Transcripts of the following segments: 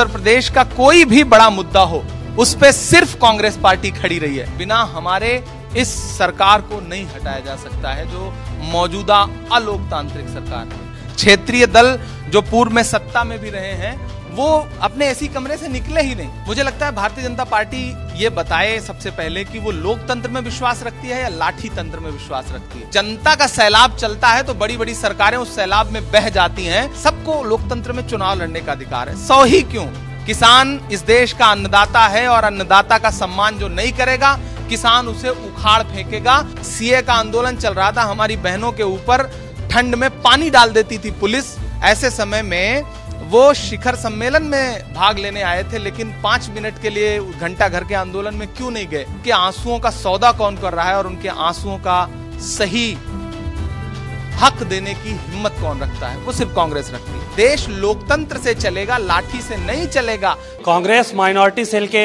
उत्तर प्रदेश का कोई भी बड़ा मुद्दा हो उस पर सिर्फ कांग्रेस पार्टी खड़ी रही है बिना हमारे इस सरकार को नहीं हटाया जा सकता है जो मौजूदा अलोकतांत्रिक सरकार है क्षेत्रीय दल जो पूर्व में सत्ता में भी रहे हैं वो अपने ऐसी कमरे से निकले ही नहीं मुझे लगता है भारतीय जनता पार्टी ये बताए सबसे पहले कि वो लोकतंत्र में विश्वास रखती है या लाठी तंत्र में विश्वास रखती है जनता का सैलाब चलता है तो बड़ी बड़ी सरकारें उस सैलाब में बह जाती हैं सबको लोकतंत्र में चुनाव लड़ने का अधिकार है सौ ही क्यों किसान इस देश का अन्नदाता है और अन्नदाता का सम्मान जो नहीं करेगा किसान उसे उखाड़ फेंकेगा सीए का आंदोलन चल रहा था हमारी बहनों के ऊपर ठंड में पानी डाल देती थी पुलिस ऐसे समय में वो शिखर सम्मेलन में भाग लेने आए थे लेकिन पांच मिनट के लिए घंटा घर के आंदोलन में क्यों नहीं गए उनके आंसुओं का सौदा कौन कर रहा है और उनके आंसुओं का सही हक देने की हिम्मत कौन रखता है वो सिर्फ कांग्रेस रखती है देश लोकतंत्र से चलेगा लाठी से नहीं चलेगा कांग्रेस माइनॉरिटी सेल के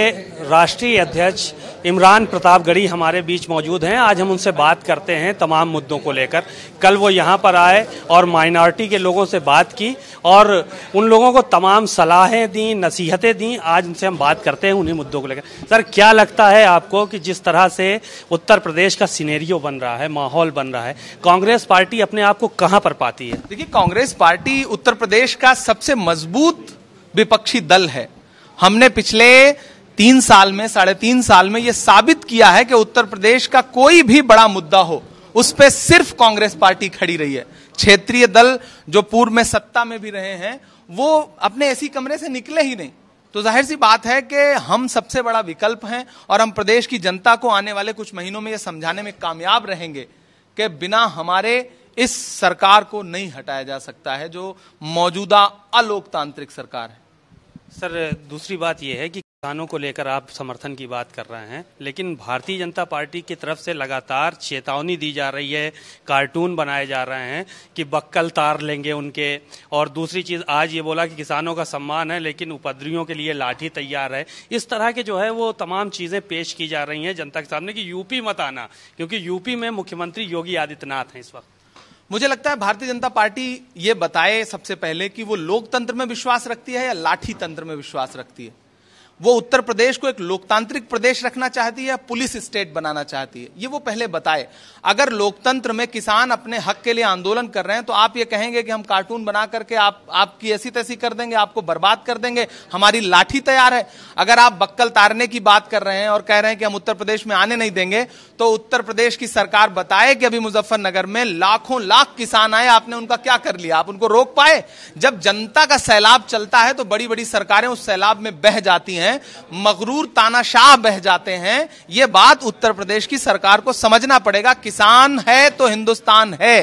राष्ट्रीय अध्यक्ष इमरान प्रतापगढ़ी हमारे बीच मौजूद हैं आज हम उनसे बात करते हैं तमाम मुद्दों को लेकर कल वो यहाँ पर आए और माइनॉरिटी के लोगों से बात की और उन लोगों को तमाम सलाहें दी नसीहतें दी आज उनसे हम बात करते हैं उन्हीं मुद्दों को लेकर सर क्या लगता है आपको कि जिस तरह से उत्तर प्रदेश का सीनेरियो बन रहा है माहौल बन रहा है कांग्रेस पार्टी अपने आप को कहाँ पर पाती है देखिए कांग्रेस पार्टी उत्तर प्रदेश का सबसे मजबूत विपक्षी दल है हमने पिछले तीन साल में साढ़े तीन साल में यह साबित किया है कि उत्तर प्रदेश का कोई भी बड़ा मुद्दा हो उस पर सिर्फ कांग्रेस पार्टी खड़ी रही है क्षेत्रीय दल जो पूर्व में सत्ता में भी रहे हैं वो अपने ऐसी कमरे से निकले ही नहीं तो जाहिर सी बात है कि हम सबसे बड़ा विकल्प हैं और हम प्रदेश की जनता को आने वाले कुछ महीनों में यह समझाने में कामयाब रहेंगे कि बिना हमारे इस सरकार को नहीं हटाया जा सकता है जो मौजूदा अलोकतांत्रिक सरकार है सर दूसरी बात यह है कि किसानों को लेकर आप समर्थन की बात कर रहे हैं लेकिन भारतीय जनता पार्टी की तरफ से लगातार चेतावनी दी जा रही है कार्टून बनाए जा रहे हैं कि बक्कल तार लेंगे उनके और दूसरी चीज आज ये बोला कि किसानों का सम्मान है लेकिन उपद्रियों के लिए लाठी तैयार है इस तरह के जो है वो तमाम चीजें पेश की जा रही हैं जनता के सामने कि यूपी मत आना क्योंकि यूपी में मुख्यमंत्री योगी आदित्यनाथ हैं इस वक्त मुझे लगता है भारतीय जनता पार्टी ये बताए सबसे पहले कि वो लोकतंत्र में विश्वास रखती है या लाठी तंत्र में विश्वास रखती है वो उत्तर प्रदेश को एक लोकतांत्रिक प्रदेश रखना चाहती है पुलिस स्टेट बनाना चाहती है ये वो पहले बताए अगर लोकतंत्र में किसान अपने हक के लिए आंदोलन कर रहे हैं तो आप ये कहेंगे कि हम कार्टून बना करके आप आपकी ऐसी तैसी कर देंगे आपको बर्बाद कर देंगे हमारी लाठी तैयार है अगर आप बक्कल तारने की बात कर रहे हैं और कह रहे हैं कि हम उत्तर प्रदेश में आने नहीं देंगे तो उत्तर प्रदेश की सरकार बताए कि अभी मुजफ्फरनगर में लाखों लाख किसान आए आपने उनका क्या कर लिया आप उनको रोक पाए जब जनता का सैलाब चलता है तो बड़ी बड़ी सरकारें उस सैलाब में बह जाती हैं हैं मगरूर तानाशाह बह जाते हैं ये बात उत्तर प्रदेश की सरकार को समझना पड़ेगा किसान है तो हिंदुस्तान है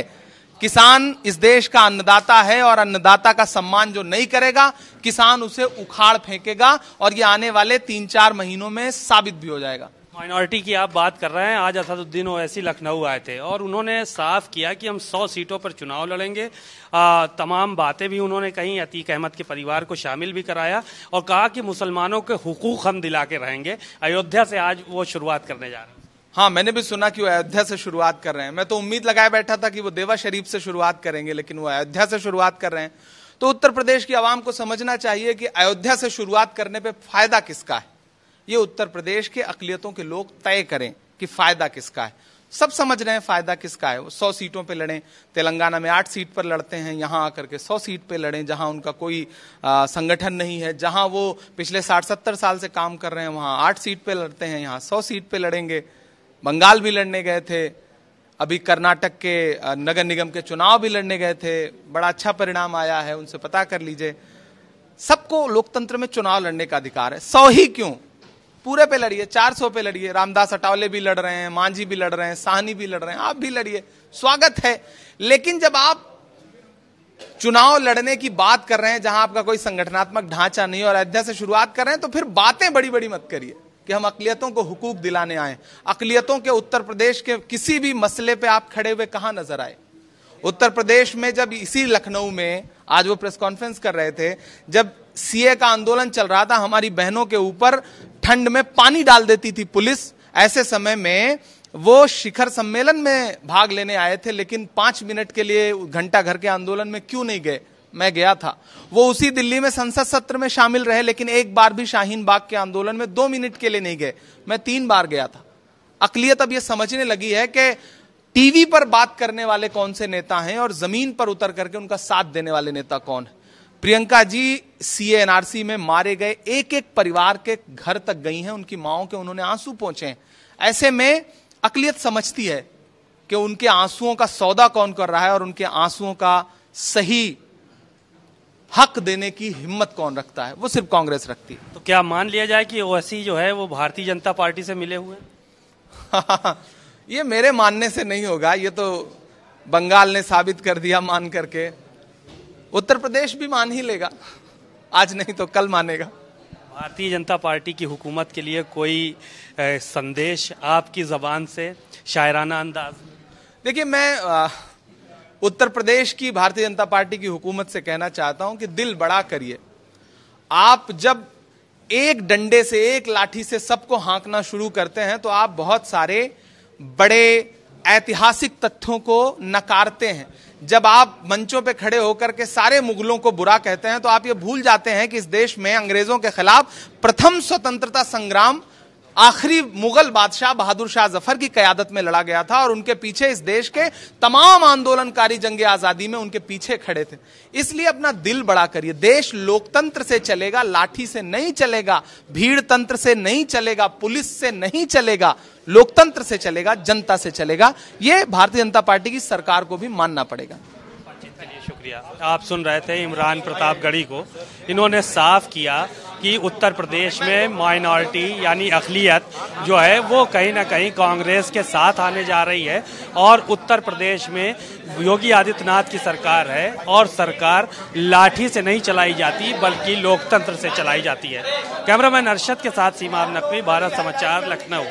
किसान इस देश का अन्नदाता है और अन्नदाता का सम्मान जो नहीं करेगा किसान उसे उखाड़ फेंकेगा और ये आने वाले तीन चार महीनों में साबित भी हो जाएगा माइनॉरिटी की आप बात कर रहे हैं आज असदुद्दीन ओवैसी लखनऊ आए थे और उन्होंने साफ किया कि हम 100 सीटों पर चुनाव लड़ेंगे आ, तमाम बातें भी उन्होंने कहीं अतीक अहमद के परिवार को शामिल भी कराया और कहा कि मुसलमानों के हकूक हम दिला के रहेंगे अयोध्या से आज वो शुरुआत करने जा रहे हैं हाँ मैंने भी सुना कि वो अयोध्या से शुरुआत कर रहे हैं मैं तो उम्मीद लगाए बैठा था कि वो देवा शरीफ से शुरुआत करेंगे लेकिन वो अयोध्या से शुरुआत कर रहे हैं तो उत्तर प्रदेश की आवाम को समझना चाहिए कि अयोध्या से शुरुआत करने पर फायदा किसका है ये उत्तर प्रदेश के अकलियतों के लोग तय करें कि फायदा किसका है सब समझ रहे हैं फायदा किसका है वो सौ सीटों पे लड़ें तेलंगाना में आठ सीट पर लड़ते हैं यहाँ आकर के सौ सीट पे लड़ें जहाँ उनका कोई आ, संगठन नहीं है जहाँ वो पिछले साठ सत्तर साल से काम कर रहे हैं वहाँ आठ सीट पे लड़ते हैं यहाँ सौ सीट पे लड़ेंगे बंगाल भी लड़ने गए थे अभी कर्नाटक के नगर निगम के चुनाव भी लड़ने गए थे बड़ा अच्छा परिणाम आया है उनसे पता कर लीजिए सबको लोकतंत्र में चुनाव लड़ने का अधिकार है सौ ही क्यों पूरे पे लड़िए 400 पे लड़िए रामदास अटावले भी लड़ रहे हैं मांझी भी लड़ रहे हैं साहनी भी लड़ रहे हैं आप भी लड़िए स्वागत है लेकिन जब आप चुनाव लड़ने की बात कर रहे हैं जहां आपका कोई संगठनात्मक ढांचा नहीं और अयोध्या से शुरुआत कर रहे हैं तो फिर बातें बड़ी बड़ी मत करिए कि हम अकलियतों को हुकूक दिलाने आए अकलियतों के उत्तर प्रदेश के किसी भी मसले पे आप खड़े हुए कहां नजर आए उत्तर प्रदेश में जब इसी लखनऊ में आज वो प्रेस कॉन्फ्रेंस कर रहे थे जब सीए का आंदोलन चल रहा था हमारी बहनों के ऊपर ठंड में पानी डाल देती थी पुलिस ऐसे समय में वो शिखर सम्मेलन में भाग लेने आए थे लेकिन पांच मिनट के लिए घंटा घर के आंदोलन में क्यों नहीं गए मैं गया था वो उसी दिल्ली में संसद सत्र में शामिल रहे लेकिन एक बार भी शाहीन बाग के आंदोलन में दो मिनट के लिए नहीं गए मैं तीन बार गया था अकलियत अब यह समझने लगी है कि टीवी पर बात करने वाले कौन से नेता हैं और जमीन पर उतर करके उनका साथ देने वाले नेता कौन है प्रियंका जी सीएनआरसी में मारे गए एक एक परिवार के घर तक गई हैं उनकी माओ के उन्होंने आंसू पहुंचे हैं ऐसे में अकलियत समझती है कि उनके आंसुओं का सौदा कौन कर रहा है और उनके आंसुओं का सही हक देने की हिम्मत कौन रखता है वो सिर्फ कांग्रेस रखती है तो क्या मान लिया जाए कि ओवैसी जो है वो भारतीय जनता पार्टी से मिले हुए ये मेरे मानने से नहीं होगा ये तो बंगाल ने साबित कर दिया मान करके उत्तर प्रदेश भी मान ही लेगा आज नहीं तो कल मानेगा भारतीय जनता पार्टी की हुकूमत के लिए कोई संदेश आपकी जबान से शायराना अंदाज देखिए मैं आ, उत्तर प्रदेश की भारतीय जनता पार्टी की हुकूमत से कहना चाहता हूं कि दिल बड़ा करिए आप जब एक डंडे से एक लाठी से सबको हांकना शुरू करते हैं तो आप बहुत सारे बड़े ऐतिहासिक तथ्यों को नकारते हैं जब आप मंचों पे खड़े होकर के सारे मुगलों को बुरा कहते हैं तो आप ये भूल जाते हैं कि इस देश में अंग्रेजों के खिलाफ प्रथम स्वतंत्रता संग्राम आखिरी मुगल बादशाह बहादुर शाह जफर की कयादत में लड़ा गया था और उनके पीछे इस देश के तमाम आंदोलनकारी जंग आजादी में उनके पीछे खड़े थे इसलिए अपना दिल बड़ा करिए देश लोकतंत्र से चलेगा लाठी से नहीं चलेगा भीड़ तंत्र से नहीं चलेगा पुलिस से नहीं चलेगा लोकतंत्र से चलेगा जनता से चलेगा ये भारतीय जनता पार्टी की सरकार को भी मानना पड़ेगा शुक्रिया आप सुन रहे थे इमरान प्रताप गढ़ी को इन्होंने साफ किया कि उत्तर प्रदेश में माइनॉरिटी यानी अखिलियत जो है वो कहीं ना कहीं कांग्रेस के साथ आने जा रही है और उत्तर प्रदेश में योगी आदित्यनाथ की सरकार है और सरकार लाठी से नहीं चलाई जाती बल्कि लोकतंत्र से चलाई जाती है कैमरामैन अरशद के साथ सीमा नकवी भारत समाचार लखनऊ